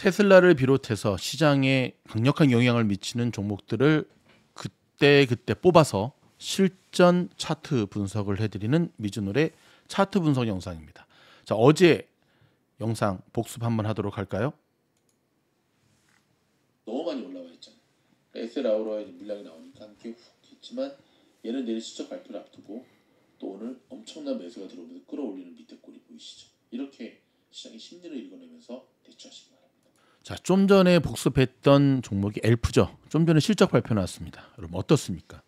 테슬라를 비롯해서 시장에 강력한 영향을 미치는 종목들을 그때 그때 뽑아서 실전 차트 분석을 해드리는 미주노의 차트 분석 영상입니다. 자 어제 영상 복습 한번 하도록 할까요? 너무 많이 올라와 있잖아요. 그러니까 에셀 우라의 물량이 나오니까 한게 있지만 얘는 내일 실적 발표를 앞두고 또 오늘 엄청난 매수가 들어오면서 끌어올리는 밑에 꼴이 보이시죠? 이렇게 시장이 심리를 읽어내면서 대처하신 거예요. 자, 좀 전에 복습했던 종목이 엘프죠. 좀 전에 실적 발표 나왔습니다. 여러분 어떻습니까?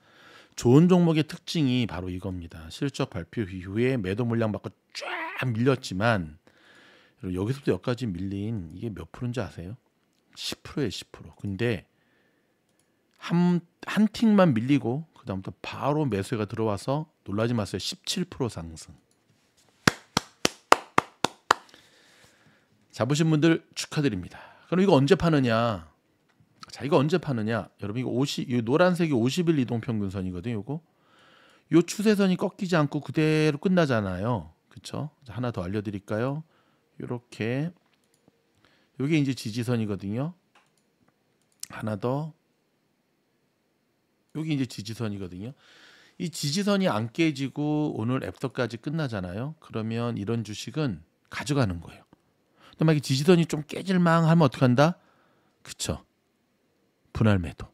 좋은 종목의 특징이 바로 이겁니다. 실적 발표 이후에 매도 물량 받고 쫙 밀렸지만 여기서부터 여기까지 밀린 이게 몇 프로인지 아세요? 10%에 10%. 근데 한, 한 팅만 밀리고 그다음부터 바로 매수가 들어와서 놀라지 마세요. 17% 상승. 잡으신 분들 축하드립니다. 그럼 이거 언제 파느냐? 자, 이거 언제 파느냐? 여러분 이거 50, 이 노란색이 50일 이동 평균선이거든요. 요거. 요 추세선이 꺾이지 않고 그대로 끝나잖아요. 그렇죠? 하나 더 알려 드릴까요? 요렇게 요게 이제 지지선이거든요. 하나 더 여기 이제 지지선이거든요. 이 지지선이 안 깨지고 오늘 애프터까지 끝나잖아요. 그러면 이런 주식은 가져가는 거예요. 또 만약에 지지선이 좀 깨질망 하면 어떡한다? 그쵸. 분할 매도.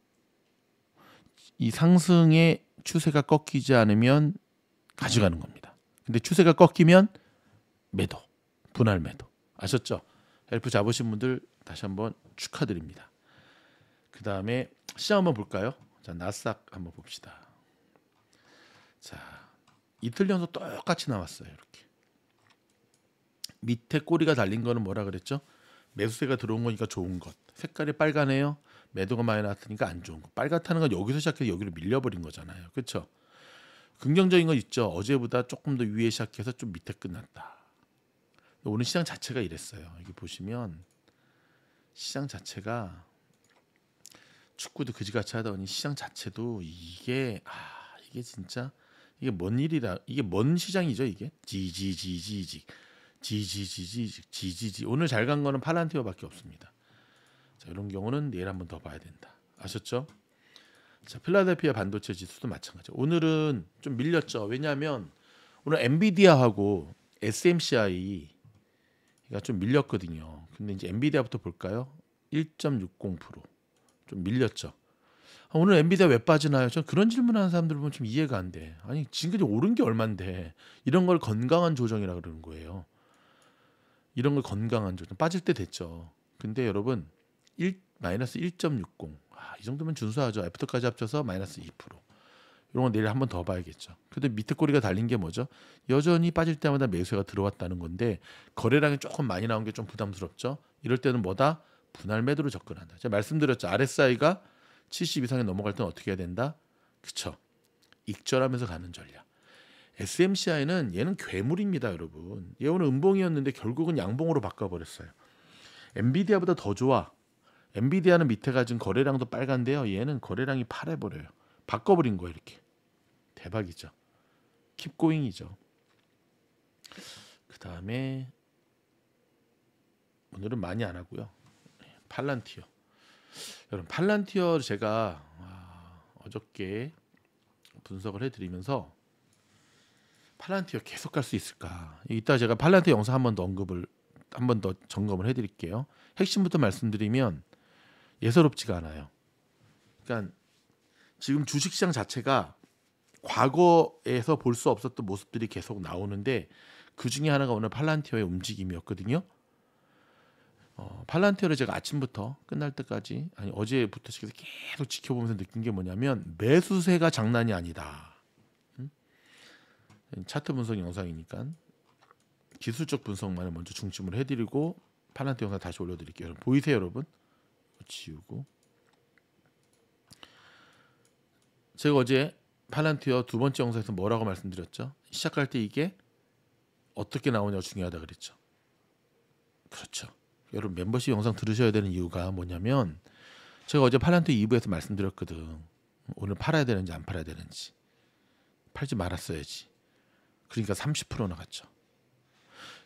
이 상승의 추세가 꺾이지 않으면 가져가는 겁니다. 근데 추세가 꺾이면 매도, 분할 매도. 아셨죠? 엘프 잡으신 분들 다시 한번 축하드립니다. 그 다음에 시장 한번 볼까요? 자, 나스닥 한번 봅시다. 자, 이틀 연속 똑같이 나왔어요. 이렇게. 밑에 꼬리가 달린 거는 뭐라 그랬죠? 매수세가 들어온 거니까 좋은 것. 색깔이 빨간해요. 매도가 많이 나왔으니까 안 좋은 거. 빨갛다는 건 여기서 시작해서 여기로 밀려버린 거잖아요. 그렇죠? 긍정적인 건 있죠. 어제보다 조금 더 위에 시작해서 좀 밑에 끝났다. 오늘 시장 자체가 이랬어요. 이게 보시면 시장 자체가 축구도 그지같이 하다 니 시장 자체도 이게 아 이게 진짜 이게 뭔 일이라 이게 뭔 시장이죠 이게 지지지지직 지지지지 지지지 오늘 잘 간 거는 팔란티어밖에 없습니다. 자, 이런 경우는 내일 한번 더 봐야 된다. 아셨죠? 자, 필라델피아 반도체 지수도 마찬가지. 오늘은 좀 밀렸죠. 왜냐하면 오늘 엔비디아하고 SMCI가 좀 밀렸거든요. 근데 이제 엔비디아부터 볼까요? 1.60%좀 밀렸죠. 아, 오늘 엔비디아 왜 빠지나요? 전 그런 질문하는 사람들 보면 좀 이해가 안 돼. 아니 지금까지 오른 게 얼만데 이런 걸 건강한 조정이라 그러는 거예요. 이런 걸 건강한 조절 빠질 때 됐죠. 근데 여러분 1 마이너스 1.60. 아, 이 정도면 준수하죠. 애프터까지 합쳐서 마이너스 2%. 이런 건 내일 한번더 봐야겠죠. 근데 밑에 꼬리가 달린 게 뭐죠? 여전히 빠질 때마다 매수가 들어왔다는 건데 거래량이 조금 많이 나온 게 좀 부담스럽죠. 이럴 때는 뭐다? 분할 매도로 접근한다. 제가 말씀드렸죠. RSI가 70 이상에 넘어갈 때는 어떻게 해야 된다? 그쵸. 익절하면서 가는 전략. SMCI는 얘는 괴물입니다, 여러분. 얘 오늘 음봉이었는데 결국은 양봉으로 바꿔버렸어요. 엔비디아보다 더 좋아. 엔비디아는 밑에가 지금 거래량도 빨간데요. 얘는 거래량이 파래버려요. 바꿔버린 거예요, 이렇게. 대박이죠. 킵고잉이죠. 그 다음에 오늘은 많이 안 하고요. 팔란티어. 여러분 팔란티어 제가 아, 어저께 분석을 해드리면서 팔란티어 계속 갈 수 있을까? 이따 제가 팔란티어 영상 한번더 언급을 한번더 점검을 해드릴게요. 핵심부터 말씀드리면 예사롭지가 않아요. 그러니까 지금 주식시장 자체가 과거에서 볼 수 없었던 모습들이 계속 나오는데 그 중에 하나가 오늘 팔란티어의 움직임이었거든요. 어, 팔란티어를 제가 아침부터 끝날 때까지 아니 어제부터 계속 지켜보면서 느낀 게 뭐냐면 매수세가 장난이 아니다. 차트 분석 영상이니까 기술적 분석만을 먼저 중심으로 해드리고 파란트 영상 다시 올려드릴게요. 보이세요, 여러분? 지우고 제가 어제 팔란티어 두 번째 영상에서 뭐라고 말씀드렸죠? 시작할 때 이게 어떻게 나오냐가 중요하다 그랬죠. 그렇죠. 여러분 멤버십 영상 들으셔야 되는 이유가 뭐냐면 제가 어제 팔란티어 2부에서 말씀드렸거든. 오늘 팔아야 되는지 안 팔아야 되는지. 팔지 말았어야지. 그러니까 30% 나갔죠.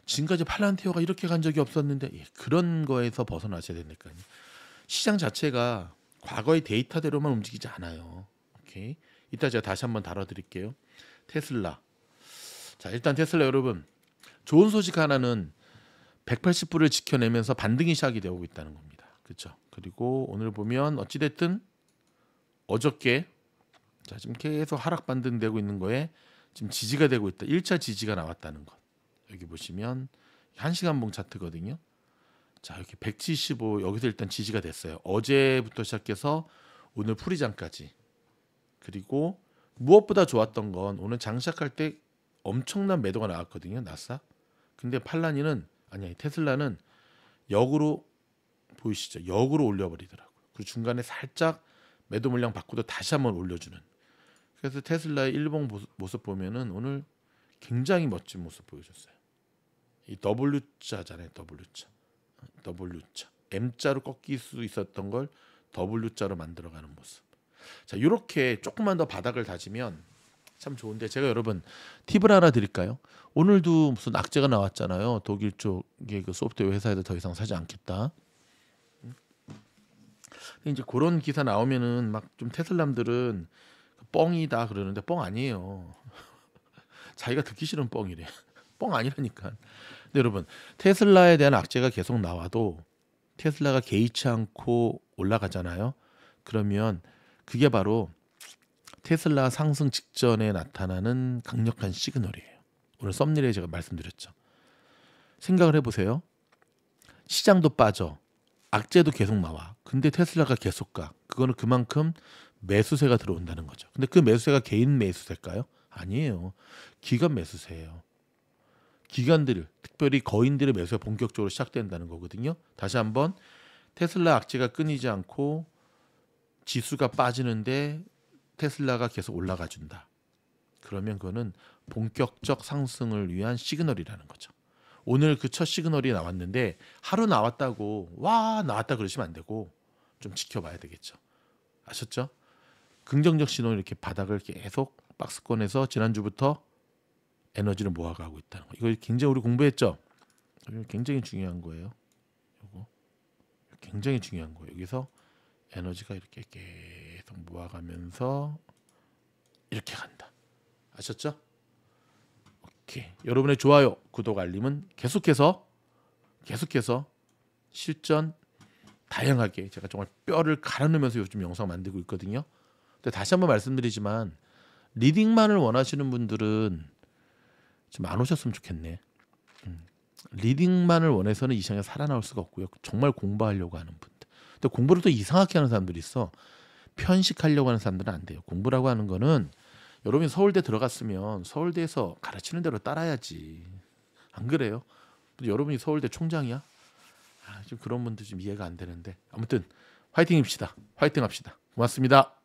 지금까지 팔란티어가 이렇게 간 적이 없었는데 예, 그런 거에서 벗어나셔야 되니까요. 시장 자체가 과거의 데이터대로만 움직이지 않아요. 오케이. 이따 제가 다시 한번 다뤄드릴게요. 테슬라. 자 일단 테슬라 여러분 좋은 소식 하나는 180불을 지켜내면서 반등이 시작이 되고 있다는 겁니다. 그렇죠. 그리고 오늘 보면 어찌됐든 어저께 자 지금 계속 하락 반등되고 있는 거에 지금 지지가 되고 있다. 1차 지지가 나왔다는 것. 여기 보시면 1시간봉 차트거든요. 자, 이렇게 175 여기서 일단 지지가 됐어요. 어제부터 시작해서 오늘 풀이장까지. 그리고 무엇보다 좋았던 건 오늘 장착할때 엄청난 매도가 나왔거든요. 나사 근데 팔라니는 아니 테슬라는 역으로 보이시죠? 역으로 올려버리더라고요. 그리고 중간에 살짝 매도 물량 받고도 다시 한번 올려주는 그래서 테슬라의 일본 모습 보면은 오늘 굉장히 멋진 모습 보여줬어요. 이 W자잖아요. W자. W자. M자로 꺾일 수 있었던 걸 W자로 만들어가는 모습. 자, 이렇게 조금만 더 바닥을 다지면 참 좋은데 제가 여러분 팁을 하나 드릴까요? 오늘도 무슨 악재가 나왔잖아요. 독일 쪽의 그 소프트웨어 회사에서 더 이상 사지 않겠다. 음? 이제 그런 기사 나오면은 막 좀 테슬람들은 뻥이다 그러는데 뻥 아니에요. 자기가 듣기 싫은 뻥이래. 뻥 아니라니까. 근데 여러분 테슬라에 대한 악재가 계속 나와도 테슬라가 개의치 않고 올라가잖아요. 그러면 그게 바로 테슬라 상승 직전에 나타나는 강력한 시그널이에요. 오늘 썸네일에 제가 말씀드렸죠. 생각을 해보세요. 시장도 빠져. 악재도 계속 나와. 근데 테슬라가 계속 가. 그거는 그만큼 매수세가 들어온다는 거죠. 근데 그 매수세가 개인 매수세일까요? 아니에요. 기관 매수세예요. 기관들, 특별히 거인들의 매수가 본격적으로 시작된다는 거거든요. 다시 한번 테슬라 악재가 끊이지 않고 지수가 빠지는데 테슬라가 계속 올라가 준다. 그러면 그거는 본격적 상승을 위한 시그널이라는 거죠. 오늘 그 첫 시그널이 나왔는데 하루 나왔다고 와 나왔다 그러시면 안 되고 좀 지켜봐야 되겠죠. 아셨죠? 긍정적 신호 이렇게 바닥을 계속 박스권에서 지난주부터 에너지를 모아가고 있다는 거. 이거 굉장히 우리 공부했죠. 굉장히 중요한 거예요. 이거 굉장히 중요한 거예요. 여기서 에너지가 이렇게 계속 모아가면서 이렇게 간다. 아셨죠? 오케이. 여러분의 좋아요, 구독, 알림은 계속해서 계속해서 실전 다양하게 제가 정말 뼈를 갈아넣으면서 요즘 영상 만들고 있거든요. 다시 한번 말씀드리지만 리딩만을 원하시는 분들은 좀 안 오셨으면 좋겠네. 음. 리딩만을 원해서는 이 시장에 살아나올 수가 없고요. 정말 공부하려고 하는 분들. 근데 공부를 또 이상하게 하는 사람들이 있어. 편식하려고 하는 사람들은 안 돼요. 공부라고 하는 거는 여러분이 서울대 들어갔으면 서울대에서 가르치는 대로 따라야지. 안 그래요? 여러분이 서울대 총장이야? 아, 좀 그런 분들 좀 이해가 안 되는데. 아무튼 화이팅입시다. 화이팅합시다. 고맙습니다.